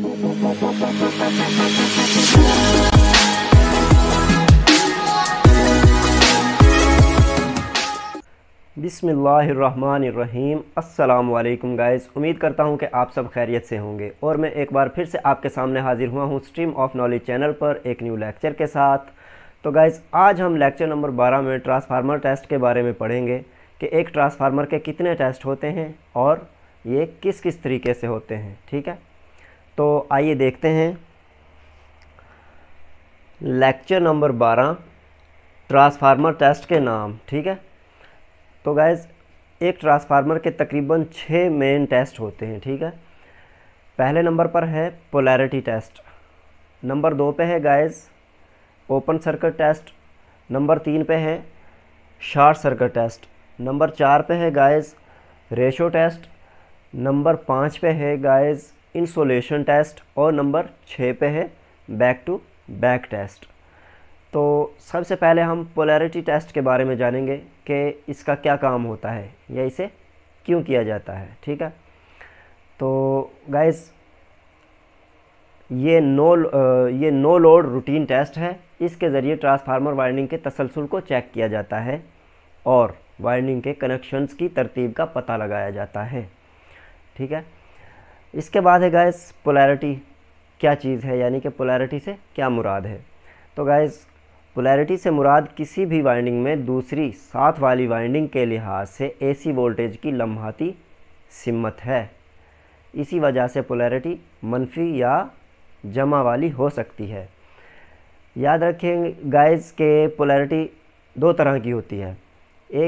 बिसमीम अल्लाम गाइज़ उम्मीद करता हूँ कि आप सब खैरियत से होंगे और मैं एक बार फिर से आपके सामने हाज़िर हुआ हूँ स्ट्रीम ऑफ नॉलेज चैनल पर एक न्यू लेक्चर के साथ तो गाइज़ आज हम लेक्चर नंबर 12 में ट्रांसफार्मर टेस्ट के बारे में पढ़ेंगे कि एक ट्रांसफार्मर के कितने टेस्ट होते हैं और ये किस किस तरीके से होते हैं ठीक है तो आइए देखते हैं लेक्चर नंबर बारह ट्रांसफार्मर टेस्ट के नाम ठीक है तो गैज़ एक ट्रांसफार्मर के तकरीबन छः मेन टेस्ट होते हैं ठीक है पहले नंबर पर है पोलैरिटी टेस्ट नंबर दो पे है guys open circuit test number तीन पे है शार्ट सर्किट टेस्ट नंबर चार पे है गैज रेशो टेस्ट नंबर पाँच पे है गैज़ इंसोलेशन टेस्ट और नंबर छः पे है बैक टू बैक टेस्ट तो सबसे पहले हम पोलैरिटी टेस्ट के बारे में जानेंगे कि इसका क्या काम होता है या इसे क्यों किया जाता है ठीक है तो गाइस ये नो ये नो लोड रूटीन टेस्ट है इसके ज़रिए ट्रांसफार्मर वायरिंग के तसलसल को चेक किया जाता है और वायरिंग के कनेक्शंस की तरतीब का पता लगाया जाता है ठीक है इसके बाद है गाइस पोलैरिटी क्या चीज़ है यानी कि पोलैरिटी से क्या मुराद है तो गाइस पोलैरिटी से मुराद किसी भी वाइंडिंग में दूसरी साथ वाली वाइंडिंग के लिहाज से एसी वोल्टेज की लम्हाती सिमत है इसी वजह से पोलैरिटी मनफी या जमा वाली हो सकती है याद रखें गाइस के पोलैरिटी दो तरह की होती है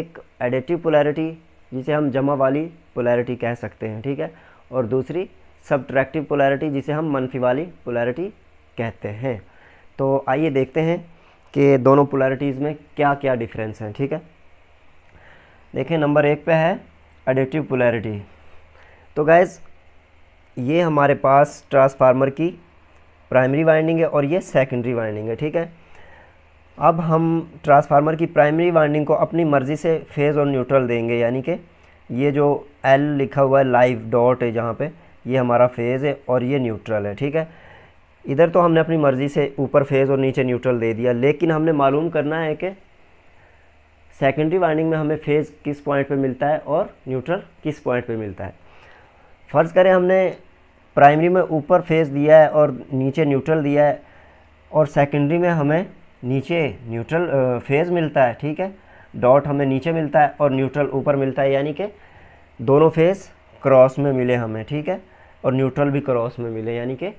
एक एडिटिव पोलैरिटी जिसे हम जमा वाली पोलैरिटी कह सकते हैं ठीक है और दूसरी सब्ट्रैक्टिव पोलैरिटी जिसे हम मनफी वाली पोलैरिटी कहते हैं तो आइए देखते हैं कि दोनों पोलैरिटीज़ में क्या क्या डिफरेंस हैं ठीक है देखें नंबर एक पे है एडिटिव पोलैरिटी तो गैज ये हमारे पास ट्रांसफार्मर की प्राइमरी वाइंडिंग है और ये सेकेंडरी वाइंडिंग है ठीक है अब हम ट्रांसफार्मर की प्राइमरी वाइंडिंग को अपनी मर्ज़ी से फेज़ और न्यूट्रल देंगे यानी कि ये जो एल लिखा हुआ है लाइव डॉट है जहाँ पे ये हमारा फेज़ है और ये न्यूट्रल है ठीक है इधर तो हमने अपनी मर्ज़ी से ऊपर फेज़ और नीचे न्यूट्रल दे दिया लेकिन हमने मालूम करना है कि सेकेंडरी वाइंडिंग में हमें फेज़ किस पॉइंट पे मिलता है और न्यूट्रल किस पॉइंट पे मिलता है फ़र्ज़ करें हमने प्राइमरी में ऊपर फेज़ दिया है और नीचे न्यूट्रल दिया है और सेकेंडरी में हमें नीचे न्यूट्रल फेज़ मिलता है ठीक है डॉट हमें नीचे मिलता है और न्यूट्रल ऊपर मिलता है यानी कि दोनों फेस क्रॉस में मिले हमें ठीक है और न्यूट्रल भी क्रॉस में मिले यानी कि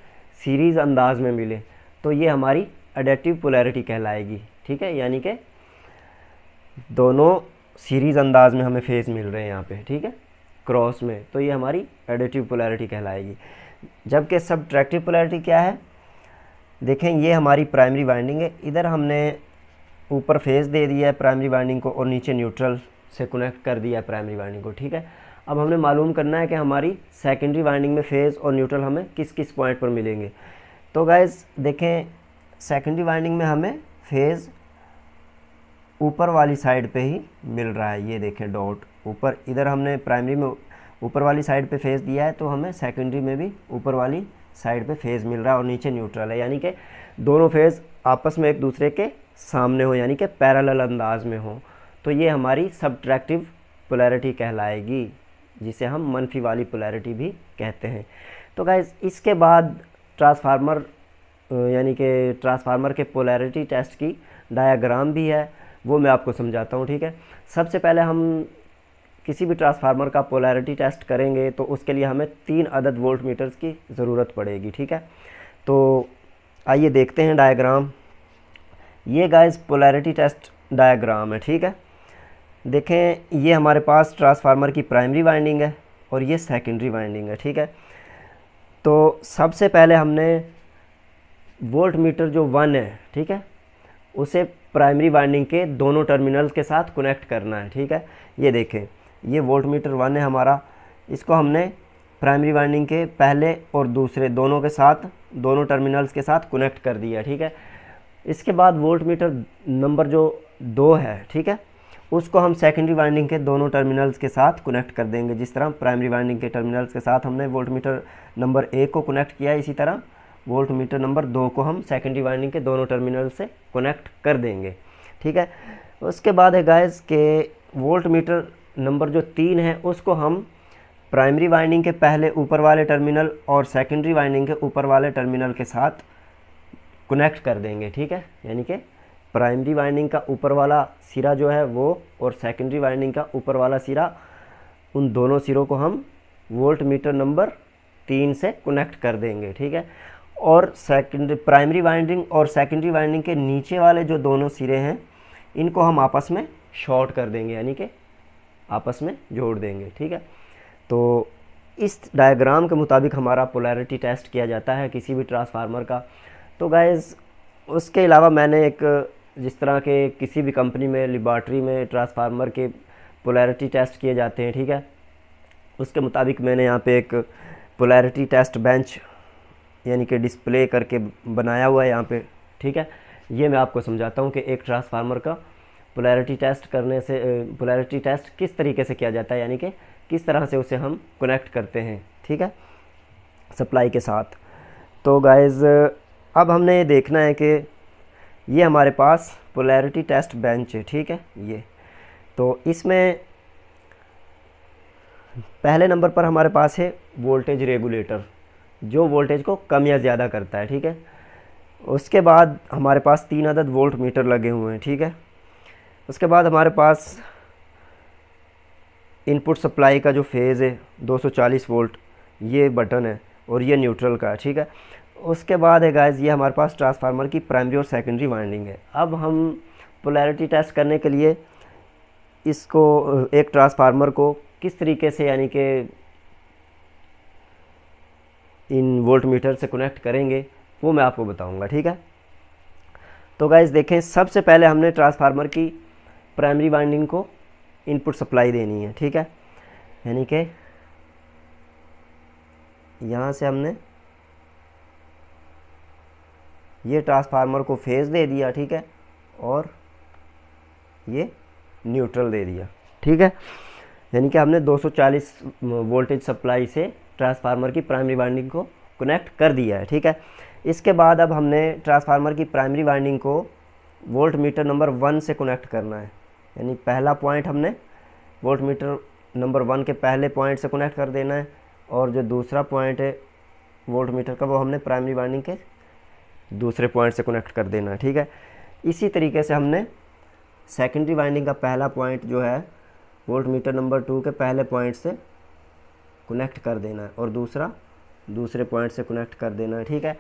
सीरीज़ अंदाज में मिले तो ये हमारी अडेप्टिव पोलैरिटी कहलाएगी ठीक है यानी कि दोनों सीरीज़ अंदाज में हमें फेस मिल रहे हैं यहाँ पे ठीक है क्रॉस में तो ये हमारी एडिटिव पोलैरिटी कहलाएगी जबकि सब ट्रैक्टिव पोलैरिटी क्या है देखें ये हमारी प्राइमरी वाइंडिंग है इधर हमने ऊपर फेस दे दिया है प्राइमरी वाइंडिंग को और नीचे न्यूट्रल से कनेक्ट कर दिया है प्राइमरी वाइंडिंग को ठीक है अब हमने मालूम करना है कि हमारी सेकेंडरी वाइंडिंग में फेज़ और न्यूट्रल हमें किस किस पॉइंट पर मिलेंगे तो गाइज देखें सेकेंडरी वाइंडिंग में हमें फेज़ ऊपर वाली साइड पे ही मिल रहा है ये देखें डॉट ऊपर इधर हमने प्राइमरी में ऊपर वाली साइड पे फेज़ दिया है तो हमें सेकेंडरी में भी ऊपर वाली साइड पे फेज़ मिल रहा है और नीचे न्यूट्रल है यानी कि दोनों फेज़ आपस में एक दूसरे के सामने हो यानी कि पैरेलल अंदाज में हो तो ये हमारी सब्ट्रैक्टिव पोलैरिटी कहलाएगी जिसे हम मनफी वाली पोलैरिटी भी कहते हैं तो गैस इसके बाद ट्रांसफार्मर यानी कि ट्रांसफार्मर के पोलैरिटी टेस्ट की डायाग्राम भी है वो मैं आपको समझाता हूँ ठीक है सबसे पहले हम किसी भी ट्रांसफार्मर का पोलैरिटी टेस्ट करेंगे तो उसके लिए हमें तीन अदद वोल्ट मीटर्स की ज़रूरत पड़ेगी ठीक है तो आइए देखते हैं डायग्राम ये गाइस पोलैरिटी टेस्ट डायग्राम है ठीक है देखें ये हमारे पास ट्रांसफार्मर की प्राइमरी वाइंडिंग है और ये सेकेंडरी वाइंडिंग है ठीक है तो सबसे पहले हमने वोल्ट मीटर जो वन है ठीक है उसे प्राइमरी वाइंडिंग के दोनों टर्मिनल के साथ कनेक्ट करना है ठीक है ये देखें ये वोल्ट मीटर वन है हमारा इसको हमने प्राइमरी वाइंडिंग के पहले और दूसरे दोनों के साथ दोनों टर्मिनल्स के साथ कनेक्ट कर दिया ठीक है इसके बाद वोल्ट मीटर नंबर जो दो है ठीक है उसको हम सेकेंडरी वाइंडिंग के दोनों टर्मिनल्स के साथ कनेक्ट कर देंगे जिस तरह प्राइमरी वाइंडिंग के टर्मिनल्स के साथ हमने वोल्ट मीटर नंबर एक को कनेक्ट किया इसी तरह वोल्ट मीटर नंबर दो को हम सेकेंडरी वाइंडिंग के दोनों टर्मिनल से कनेक्ट कर देंगे ठीक है उसके बाद है गाइस के वोल्ट मीटर नंबर जो तीन है उसको हम प्राइमरी वाइंडिंग के पहले ऊपर वाले टर्मिनल और सेकेंडरी वाइंडिंग के ऊपर वाले टर्मिनल के साथ कनेक्ट कर देंगे ठीक है यानी कि प्राइमरी वाइंडिंग का ऊपर वाला सिरा जो है वो और सेकेंडरी वाइंडिंग का ऊपर वाला सिरा उन दोनों सिरों को हम वोल्ट मीटर नंबर तीन से कनेक्ट कर देंगे ठीक है और सेकेंडरी प्राइमरी वाइंडिंग और सेकेंडरी वाइंडिंग के नीचे वाले जो दोनों सिरे हैं इनको हम आपस में शॉर्ट कर देंगे यानी कि आपस में जोड़ देंगे ठीक है तो इस डायग्राम के मुताबिक हमारा पोलैरिटी टेस्ट किया जाता है किसी भी ट्रांसफार्मर का तो गाइज़ उसके अलावा मैंने एक जिस तरह के किसी भी कंपनी में लेबॉर्ट्री में ट्रांसफार्मर के पोलैरिटी टेस्ट किए जाते हैं ठीक है उसके मुताबिक मैंने यहाँ पे एक पोलैरिटी टेस्ट बेंच यानी कि डिस्प्ले करके बनाया हुआ है यहाँ पे ठीक है ये मैं आपको समझाता हूँ कि एक ट्रांसफार्मर का पोलैरिटी टेस्ट करने से पोलैरिटी टेस्ट किस तरीके से किया जाता है यानी कि किस तरह से उसे हम कनेक्ट करते हैं ठीक है सप्लाई के साथ तो गाइज़ अब हमने ये देखना है कि ये हमारे पास पोलैरिटी टेस्ट बेंच है ठीक है ये तो इसमें पहले नंबर पर हमारे पास है वोल्टेज रेगुलेटर जो वोल्टेज को कम या ज़्यादा करता है ठीक है उसके बाद हमारे पास तीन अदद वोल्ट मीटर लगे हुए हैं ठीक है उसके बाद हमारे पास इनपुट सप्लाई का जो फेज़ है 240 वोल्ट ये बटन है और ये न्यूट्रल का है ठीक है उसके बाद है गाइज ये हमारे पास ट्रांसफार्मर की प्राइमरी और सेकेंडरी वाइंडिंग है अब हम पोलैरिटी टेस्ट करने के लिए इसको एक ट्रांसफार्मर को किस तरीके से यानी कि इन वोल्ट मीटर से कनेक्ट करेंगे वो मैं आपको बताऊंगा ठीक है तो गाइज देखें सबसे पहले हमने ट्रांसफार्मर की प्राइमरी वाइंडिंग को इनपुट सप्लाई देनी है ठीक है यानी कि यहाँ से हमने ये ट्रांसफार्मर को फेज़ दे दिया ठीक है और ये न्यूट्रल दे दिया ठीक है यानी कि हमने 240 वोल्टेज सप्लाई से ट्रांसफार्मर की प्राइमरी वाइंडिंग को कनेक्ट कर दिया है ठीक है इसके बाद अब हमने ट्रांसफार्मर की प्राइमरी वाइंडिंग को वोल्ट मीटर नंबर वन से कनेक्ट करना है यानी पहला पॉइंट हमने वोल्ट मीटर नंबर वन के पहले पॉइंट से कनेक्ट कर देना है और जो दूसरा पॉइंट है वोल्ट मीटर का वो हमने प्राइमरी वाइंडिंग के दूसरे पॉइंट से कनेक्ट कर देना ठीक है इसी तरीके से हमने सेकेंडरी वाइंडिंग का पहला पॉइंट जो है वोल्ट मीटर नंबर टू के पहले पॉइंट से कनेक्ट कर देना है और दूसरा दूसरे पॉइंट से कनेक्ट कर देना है ठीक है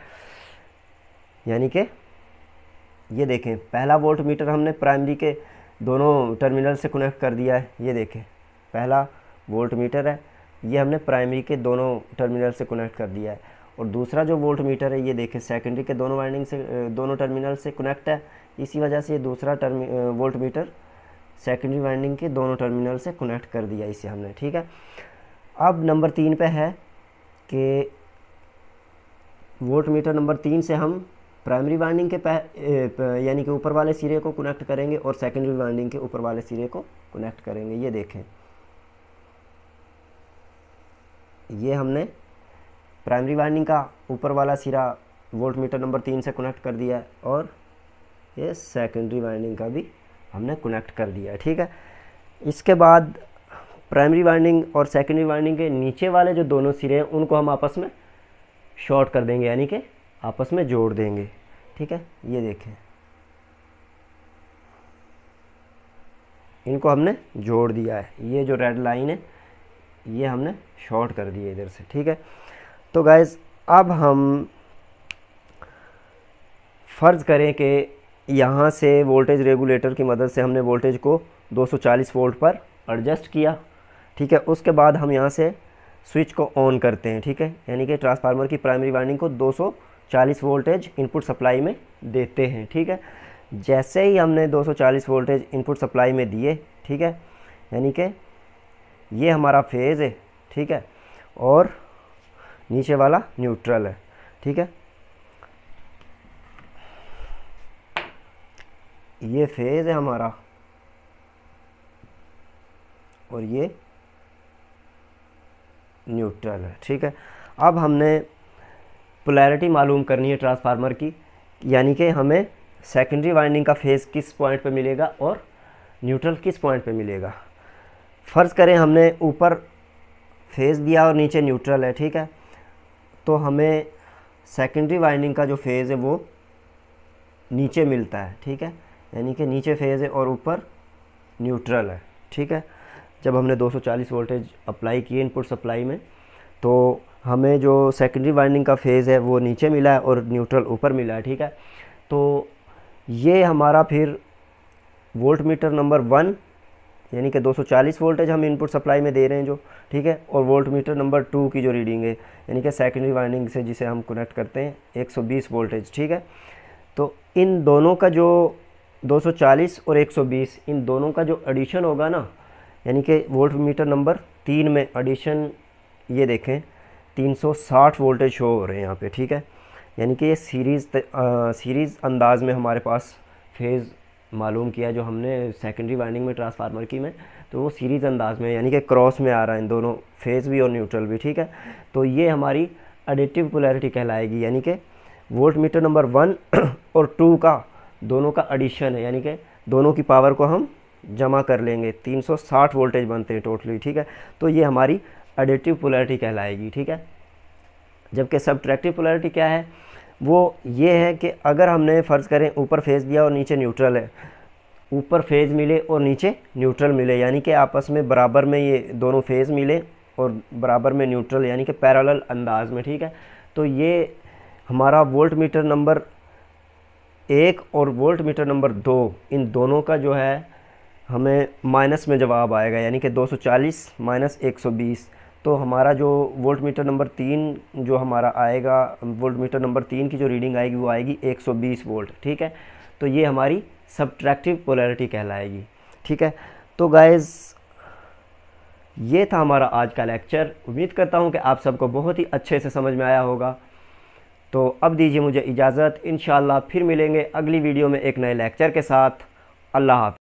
यानी कि ये देखें पहला वोल्ट मीटर हमने प्राइमरी के दोनों टर्मिनल से कनेक्ट कर दिया है ये देखें पहला वोल्ट मीटर है ये हमने प्राइमरी के दोनों टर्मिनल से कनेक्ट कर दिया है और दूसरा जो वोल्ट मीटर है ये देखें सेकेंडरी के दोनों वाइंडिंग से दोनों टर्मिनल से कनेक्ट है इसी वजह से ये दूसरा टर्मी वोल्ट मीटर सेकेंडरी वाइंडिंग के दोनों टर्मिनल से कनेक्ट कर दिया इसे हमने ठीक है अब नंबर तीन पे है कि वोल्ट मीटर नंबर तीन से हम प्राइमरी वाइंडिंग के यानी कि ऊपर वाले सिरे को कनेक्ट करेंगे और सेकेंडरी वाइंडिंग के ऊपर वाले सिरे को कनेक्ट करेंगे ये देखें ये हमने प्राइमरी वाइंडिंग का ऊपर वाला सिरा वोल्ट मीटर नंबर तीन से कनेक्ट कर दिया है और ये सेकेंडरी वाइंडिंग का भी हमने कनेक्ट कर दिया है ठीक है इसके बाद प्राइमरी वाइंडिंग और सेकेंडरी वाइंडिंग के नीचे वाले जो दोनों सिरे हैं उनको हम आपस में शॉर्ट कर देंगे यानी कि आपस में जोड़ देंगे ठीक है ये देखें इनको हमने जोड़ दिया है ये जो रेड लाइन है ये हमने शॉर्ट कर दिया इधर से ठीक है तो गाइज़ अब हम फ़र्ज़ करें कि यहाँ से वोल्टेज रेगुलेटर की मदद से हमने वोल्टेज को 240 वोल्ट पर एडजस्ट किया ठीक है उसके बाद हम यहाँ से स्विच को ऑन करते हैं ठीक है यानी कि ट्रांसफार्मर की प्राइमरी वाइंडिंग को 240 वोल्टेज इनपुट सप्लाई में देते हैं ठीक है जैसे ही हमने 240 वोल्टेज इनपुट सप्लाई में दिए ठीक है यानी कि ये हमारा फेज़ है ठीक है और नीचे वाला न्यूट्रल है ठीक है ये फेज़ है हमारा और ये न्यूट्रल है ठीक है अब हमने पोलैरिटी मालूम करनी है ट्रांसफार्मर की यानी कि हमें सेकेंडरी वाइंडिंग का फेज़ किस पॉइंट पे मिलेगा और न्यूट्रल किस पॉइंट पे मिलेगा फ़र्ज़ करें हमने ऊपर फेज़ दिया और नीचे न्यूट्रल है ठीक है तो हमें सेकेंडरी वाइंडिंग का जो फेज़ है वो नीचे मिलता है ठीक है यानी कि नीचे फेज़ है और ऊपर न्यूट्रल है ठीक है जब हमने 240 वोल्टेज अप्लाई किए इनपुट सप्लाई में तो हमें जो सेकेंडरी वाइंडिंग का फेज़ है वो नीचे मिला है और न्यूट्रल ऊपर मिला है ठीक है तो ये हमारा फिर वोल्ट मीटर नंबर वन यानी कि 240 वोल्टेज हम इनपुट सप्लाई में दे रहे हैं जो ठीक है और वोल्ट मीटर नंबर टू की जो रीडिंग है यानी कि सेकेंडरी वाइंडिंग से जिसे हम कनेक्ट करते हैं 120 वोल्टेज ठीक है तो इन दोनों का जो 240 और 120 इन दोनों का जो एडिशन होगा ना यानी कि वोल्ट मीटर नंबर तीन में एडिशन ये देखें तीन वोल्टेज शो हो रहे हैं यहाँ पर ठीक है यानी कि ये सीरीज़ सीरीज़ अंदाज में हमारे पास फेज़ मालूम किया जो हमने सेकेंडरी वाइंडिंग में ट्रांसफार्मर की में तो वो सीरीज़ अंदाज में यानी कि क्रॉस में आ रहा है इन दोनों फेज़ भी और न्यूट्रल भी ठीक है तो ये हमारी एडिटिव पोलैरिटी कहलाएगी यानी कि वोल्ट मीटर नंबर वन और टू का दोनों का एडिशन है यानी कि दोनों की पावर को हम जमा कर लेंगे 360 वोल्टेज बनते हैं टोटली ठीक है तो ये हमारी एडिटिव पोलैरिटी कहलाएगी ठीक है जबकि सब्ट्रैक्टिव पोलैरिटी क्या है वो ये है कि अगर हमने फ़र्ज़ करें ऊपर फेज़ दिया और नीचे न्यूट्रल है ऊपर फेज़ मिले और नीचे न्यूट्रल मिले यानी कि आपस में बराबर में ये दोनों फेज़ मिले और बराबर में न्यूट्रल यानी कि पैरल अंदाज में ठीक है तो ये हमारा वोल्ट मीटर नंबर एक और वोल्ट मीटर नंबर दो इन दोनों का जो है हमें माइनस में जवाब आएगा यानी कि 240 माइनस तो हमारा जो वोल्ट मीटर नंबर तीन जो हमारा आएगा वोल्ट मीटर नंबर तीन की जो रीडिंग आएगी वो आएगी 120 वोल्ट ठीक है तो ये हमारी सब्ट्रैक्टिव पोलैरिटी कहलाएगी ठीक है तो गाइज़ ये था हमारा आज का लेक्चर उम्मीद करता हूँ कि आप सबको बहुत ही अच्छे से समझ में आया होगा तो अब दीजिए मुझे इजाज़त इन फिर मिलेंगे अगली वीडियो में एक नए लेक्चर के साथ अल्लाह हाफ